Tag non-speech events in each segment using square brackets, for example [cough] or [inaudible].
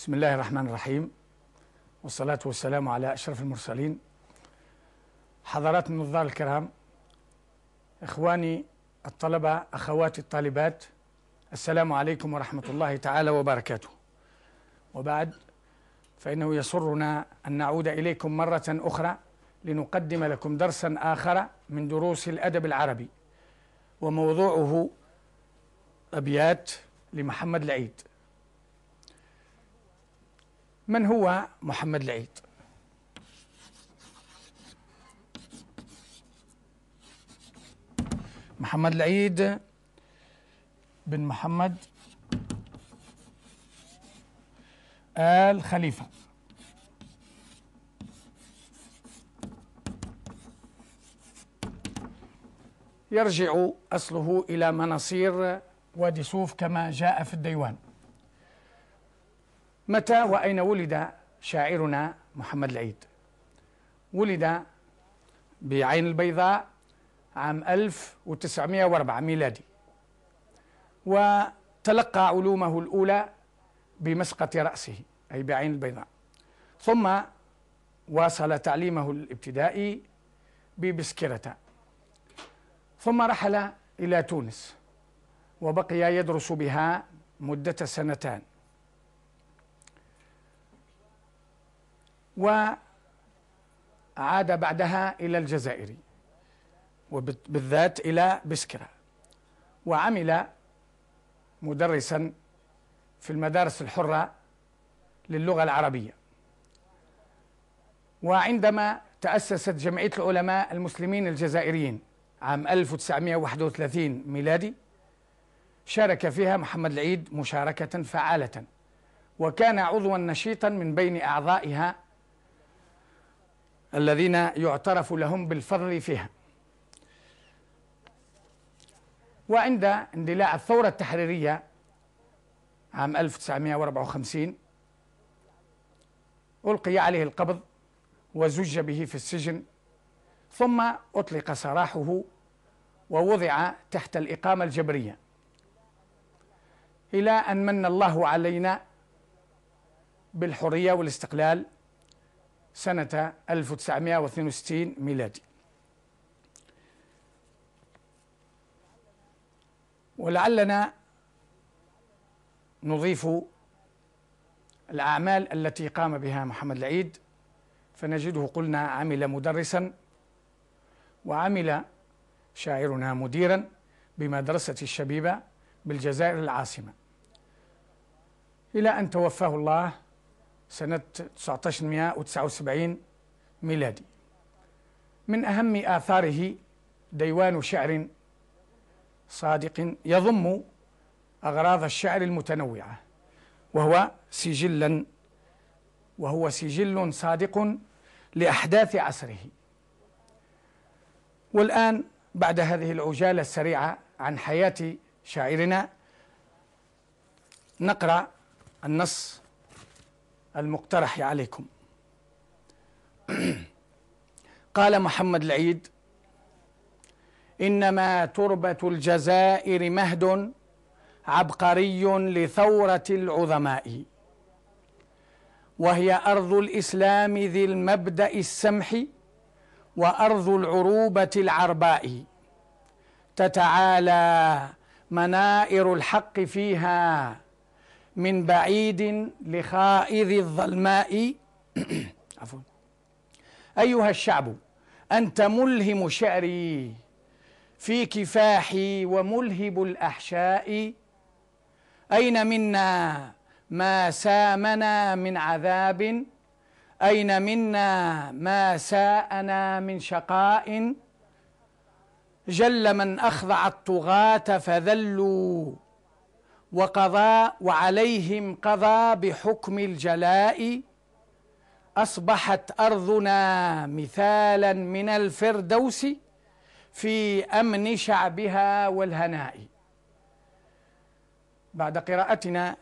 بسم الله الرحمن الرحيم والصلاة والسلام على أشرف المرسلين حضرات النظار الكرام إخواني الطلبة أخواتي الطالبات السلام عليكم ورحمة الله تعالى وبركاته وبعد فإنه يسرنا أن نعود إليكم مرة أخرى لنقدم لكم درسا آخر من دروس الأدب العربي وموضوعه أبيات لمحمد العيد من هو محمد العيد محمد العيد بن محمد آل خليفة يرجع أصله إلى مناصير وادي سوف كما جاء في الديوان متى وأين ولد شاعرنا محمد العيد ولد بعين البيضاء عام 1904 ميلادي وتلقى علومه الأولى بمسقط رأسه أي بعين البيضاء ثم واصل تعليمه الابتدائي ببسكرة ثم رحل إلى تونس وبقي يدرس بها مدة سنتان وعاد بعدها إلى الجزائر وبالذات إلى بسكرة وعمل مدرسا في المدارس الحرة للغة العربية وعندما تأسست جمعية العلماء المسلمين الجزائريين عام 1931 ميلادي شارك فيها محمد العيد مشاركة فعالة وكان عضوا نشيطا من بين أعضائها الذين يعترف لهم بالفضل فيها وعند اندلاع الثورة التحريرية عام 1954 ألقي عليه القبض وزج به في السجن ثم أطلق سراحه ووضع تحت الإقامة الجبرية إلى أن من الله علينا بالحرية والاستقلال سنة 1962 ميلادي ولعلنا نضيف الأعمال التي قام بها محمد العيد فنجده قلنا عمل مدرسا وعمل شاعرنا مديرا بمدرسة الشبيبة بالجزائر العاصمة إلى أن توفاه الله سنة 1979 ميلادي من أهم آثاره ديوان شعر صادق يضم أغراض الشعر المتنوعة وهو سجلا وهو سجل صادق لأحداث عصره والآن بعد هذه العجالة السريعة عن حياة شاعرنا نقرأ النص المقترح عليكم قال محمد العيد إنما تربة الجزائر مهد عبقري لثورة العظماء وهي أرض الإسلام ذي المبدأ السمح وأرض العروبة العرباء تتعالى منائر الحق فيها من بعيد لخائذ الظلماء [clears throat] عفوا أيها الشعب أنت ملهم شعري في كفاحي وملهب الأحشاء أين منا ما سامنا من عذاب أين منا ما ساءنا من شقاء جل من أخضع الطغاة فذلوا وقضى وعليهم قضى بحكم الجلاء اصبحت ارضنا مثالا من الفردوس في امن شعبها والهناء بعد قراءتنا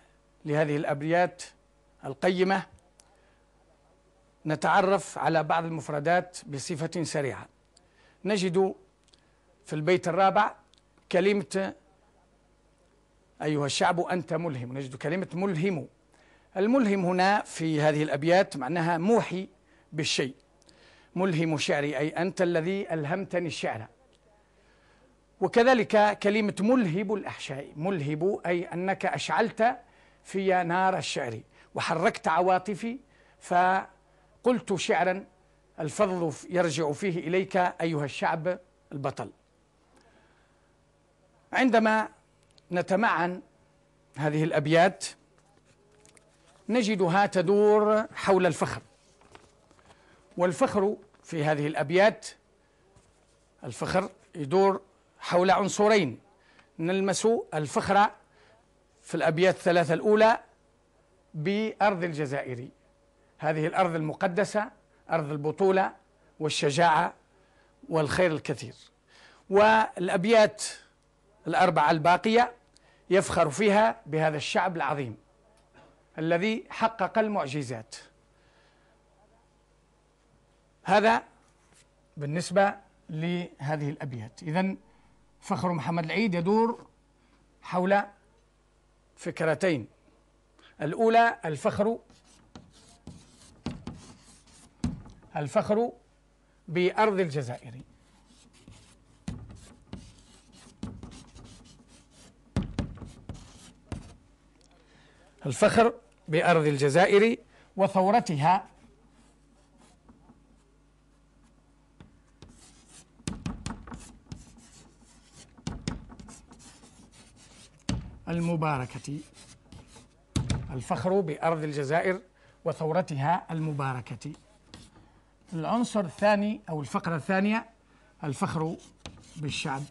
لهذه الابيات القيمه نتعرف على بعض المفردات بصفه سريعه نجد في البيت الرابع كلمه أيها الشعب أنت ملهم نجد كلمة ملهم الملهم هنا في هذه الأبيات معناها موحي بالشيء ملهم شعري أي أنت الذي ألهمتني الشعر وكذلك كلمة ملهب الأحشاء ملهب أي أنك أشعلت في نار الشعر وحركت عواطفي فقلت شعرا الفضل يرجع فيه إليك أيها الشعب البطل عندما نتمعن هذه الأبيات نجدها تدور حول الفخر والفخر في هذه الأبيات الفخر يدور حول عنصرين نلمس الفخر في الأبيات الثلاثة الأولى بأرض الجزائر هذه الأرض المقدسة أرض البطولة والشجاعة والخير الكثير والأبيات الأربعة الباقية يفخر فيها بهذا الشعب العظيم الذي حقق المعجزات هذا بالنسبة لهذه الأبيات إذا فخر محمد العيد يدور حول فكرتين الأولى الفخر الفخر بأرض الجزائر الفخر بأرض الجزائر وثورتها المباركة الفخر بأرض الجزائر وثورتها المباركة العنصر الثاني أو الفقرة الثانية الفخر بالشعب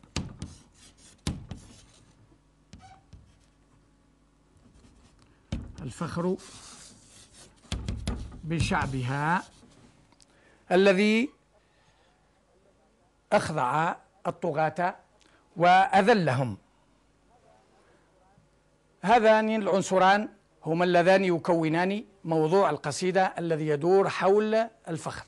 الفخر بشعبها الذي أخضع الطغاة وأذلهم هذان العنصران هما اللذان يكونان موضوع القصيدة الذي يدور حول الفخر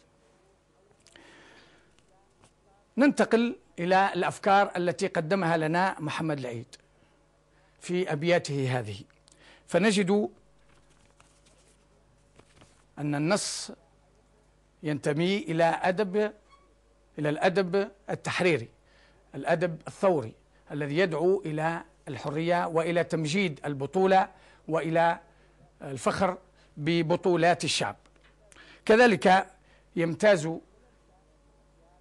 ننتقل إلى الأفكار التي قدمها لنا محمد العيد في أبياته هذه فنجد أن النص ينتمي إلى أدب إلى الأدب التحريري الأدب الثوري الذي يدعو إلى الحرية وإلى تمجيد البطولة وإلى الفخر ببطولات الشعب كذلك يمتاز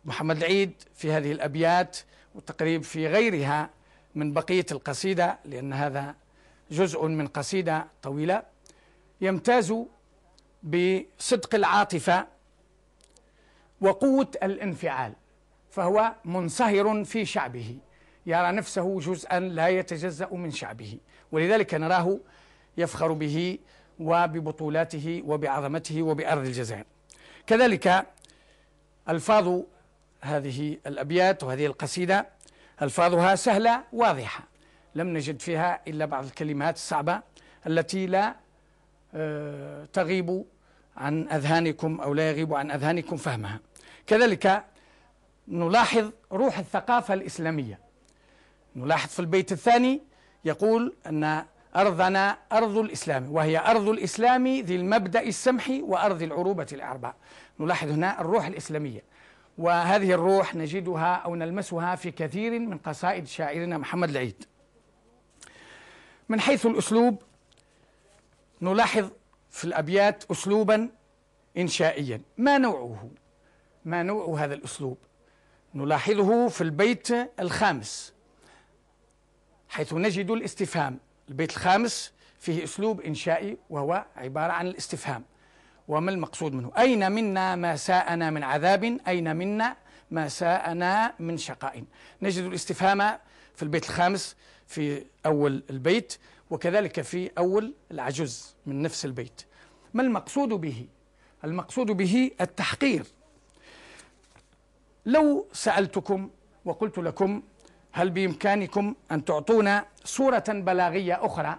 محمد العيد في هذه الأبيات وتقريب في غيرها من بقية القصيدة لأن هذا جزء من قصيدة طويلة يمتاز بصدق العاطفه وقوه الانفعال فهو منصهر في شعبه يرى نفسه جزءا لا يتجزا من شعبه ولذلك نراه يفخر به وببطولاته وبعظمته وبارض الجزائر كذلك الفاظ هذه الابيات وهذه القصيده الفاظها سهله واضحه لم نجد فيها الا بعض الكلمات الصعبه التي لا آه، تغيب عن أذهانكم أو لا يغيب عن أذهانكم فهمها كذلك نلاحظ روح الثقافة الإسلامية نلاحظ في البيت الثاني يقول أن أرضنا أرض الإسلام وهي أرض الإسلام ذي المبدأ السمح وأرض العروبة الأربع نلاحظ هنا الروح الإسلامية وهذه الروح نجدها أو نلمسها في كثير من قصائد شاعرنا محمد العيد من حيث الأسلوب نلاحظ في الأبيات أسلوبا إنشائيا ما نوعه؟ ما نوع هذا الأسلوب؟ نلاحظه في البيت الخامس حيث نجد الاستفهام البيت الخامس فيه أسلوب إنشائي وهو عبارة عن الاستفهام وما المقصود منه أين منا ما ساءنا من عذاب أين منا ما ساءنا من شقاء نجد الاستفهام في البيت الخامس في أول البيت وكذلك في أول العجوز من نفس البيت ما المقصود به؟ المقصود به التحقير لو سألتكم وقلت لكم هل بإمكانكم أن تعطونا صورة بلاغية أخرى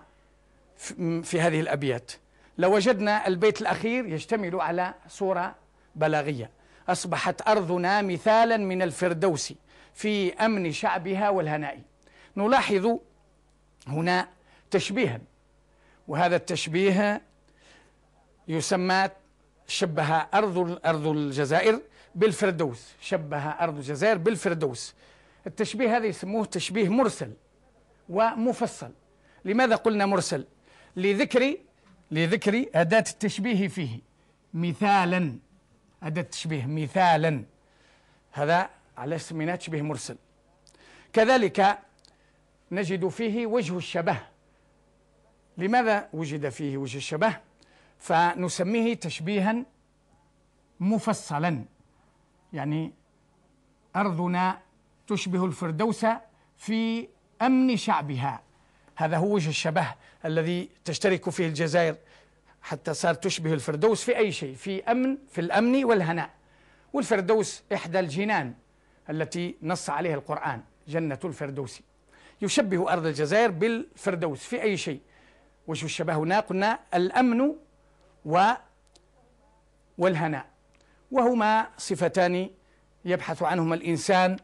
في هذه الأبيات لوجدنا البيت الأخير يشتمل على صورة بلاغية أصبحت أرضنا مثالا من الفردوس في أمن شعبها والهناء نلاحظ هنا تشبيها وهذا التشبيه يسمى شبه أرض أرض الجزائر بالفردوس شبه أرض الجزائر بالفردوس التشبيه هذا يسموه تشبيه مرسل ومفصل لماذا قلنا مرسل لذكر لذكر أداة التشبيه فيه مثالا أداة التشبيه مثالا هذا على سميناه تشبيه مرسل كذلك نجد فيه وجه الشبه لماذا وجد فيه وجه الشبه فنسميه تشبيها مفصلا يعني أرضنا تشبه الفردوس في أمن شعبها هذا هو وجه الشبه الذي تشترك فيه الجزائر حتى صار تشبه الفردوس في أي شيء في أمن في الأمن والهناء والفردوس إحدى الجنان التي نص عليها القرآن جنة الفردوس يشبه أرض الجزائر بالفردوس في أي شيء وشو الشبه هنا قلنا الأمن و والهناء وهما صفتان يبحث عنهما الإنسان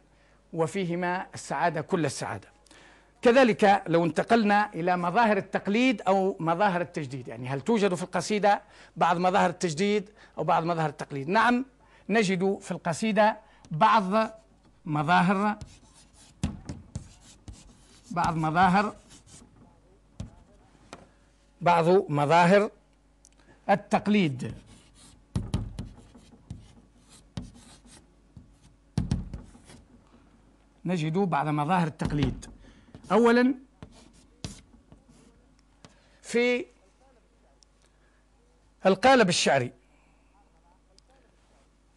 وفيهما السعادة كل السعادة كذلك لو انتقلنا إلى مظاهر التقليد أو مظاهر التجديد يعني هل توجد في القصيدة بعض مظاهر التجديد أو بعض مظاهر التقليد نعم نجد في القصيدة بعض مظاهر بعض مظاهر بعض مظاهر التقليد نجد بعض مظاهر التقليد اولا في القالب الشعري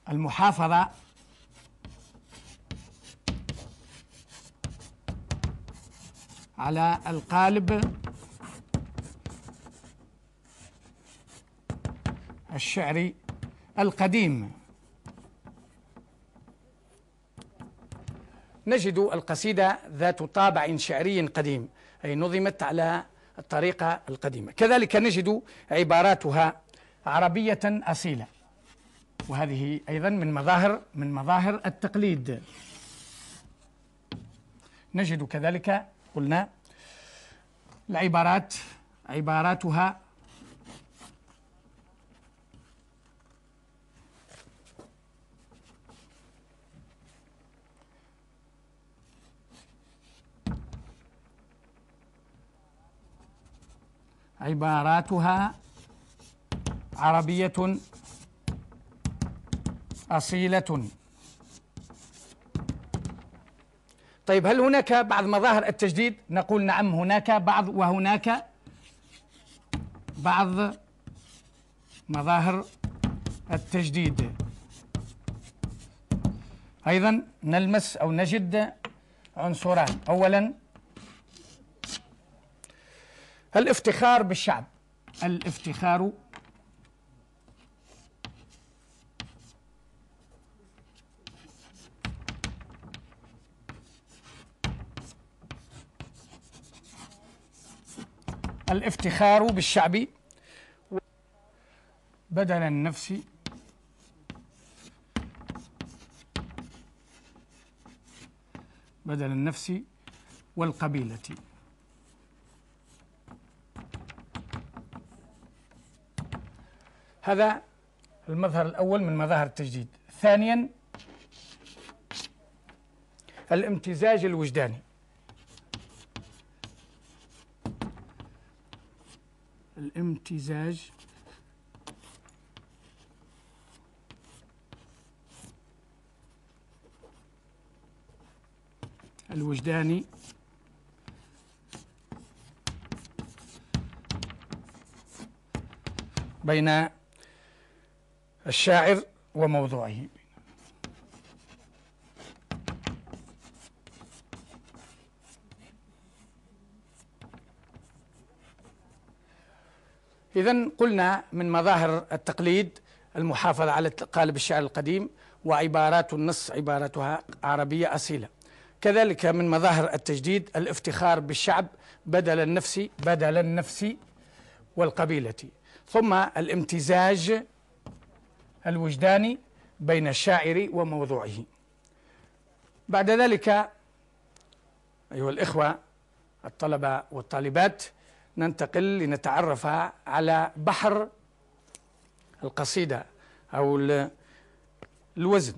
المحافظه على القالب الشعر القديم نجد القصيدة ذات طابع شعري قديم أي نظمت على الطريقة القديمة كذلك نجد عباراتها عربية أصيلة وهذه أيضا من مظاهر من مظاهر التقليد نجد كذلك قلنا العبارات عباراتها عباراتها عربية أصيلة طيب هل هناك بعض مظاهر التجديد؟ نقول نعم هناك بعض وهناك بعض مظاهر التجديد أيضا نلمس أو نجد عنصران أولا الافتخار بالشعب الافتخار الافتخار بالشعب بدل النفس بدل النفس والقبيله هذا المظهر الأول من مظاهر التجديد ثانيا الامتزاج الوجداني الامتزاج الوجداني بين الشاعر وموضوعه إذا قلنا من مظاهر التقليد المحافظة على قالب الشعر القديم وعبارات النص عبارتها عربية أصيلة كذلك من مظاهر التجديد الافتخار بالشعب بدل النفس بدل النفس والقبيلة ثم الامتزاج الوجداني بين الشاعر وموضوعه بعد ذلك أيها الإخوة الطلبة والطالبات ننتقل لنتعرف على بحر القصيدة أو الوزن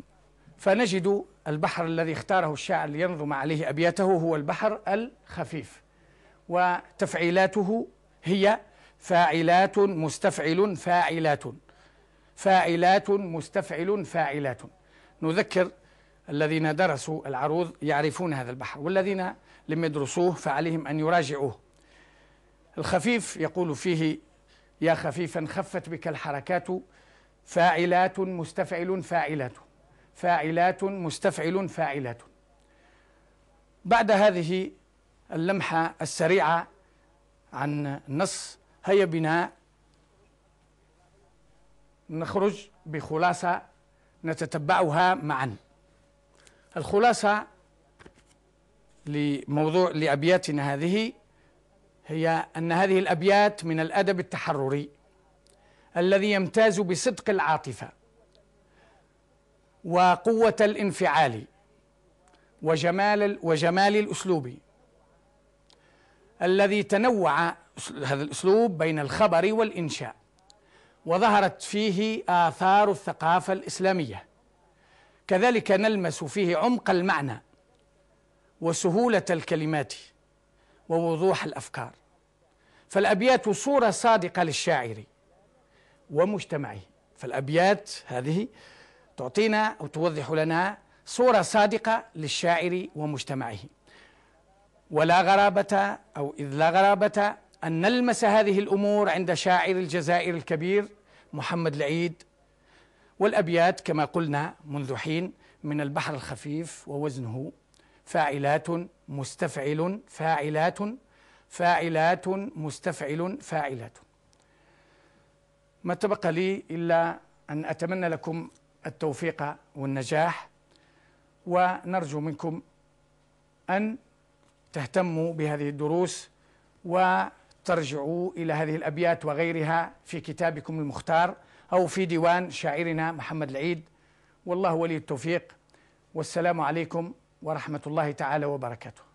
فنجد البحر الذي اختاره الشاعر لينظم عليه أبياته هو البحر الخفيف وتفعيلاته هي فاعلات مستفعل فاعلات فاعلات مستفعل فاعلات نذكر الذين درسوا العروض يعرفون هذا البحر والذين لم يدرسوه فعليهم أن يراجعوه الخفيف يقول فيه يا خفيفا خفت بك الحركات فاعلات مستفعل فاعلات فاعلات مستفعل فاعلات بعد هذه اللمحة السريعة عن النص هيا بنا نخرج بخلاصة نتتبعها معا الخلاصة لموضوع لأبياتنا هذه هي أن هذه الأبيات من الأدب التحرري الذي يمتاز بصدق العاطفة وقوة الانفعال وجمال وجمال الأسلوب الذي تنوع هذا الأسلوب بين الخبر والإنشاء وظهرت فيه آثار الثقافة الإسلامية كذلك نلمس فيه عمق المعنى وسهولة الكلمات ووضوح الأفكار فالأبيات صورة صادقة للشاعر ومجتمعه فالأبيات هذه تعطينا أو توضح لنا صورة صادقة للشاعر ومجتمعه ولا غرابة أو إذ لا غرابة أن نلمس هذه الأمور عند شاعر الجزائر الكبير محمد العيد والأبيات كما قلنا منذ حين من البحر الخفيف ووزنه فاعلات مستفعل فاعلات فاعلات مستفعل فاعلات ما تبقى لي إلا أن أتمنى لكم التوفيق والنجاح ونرجو منكم أن تهتموا بهذه الدروس و ترجعوا إلى هذه الأبيات وغيرها في كتابكم المختار أو في ديوان شاعرنا محمد العيد والله ولي التوفيق والسلام عليكم ورحمة الله تعالى وبركاته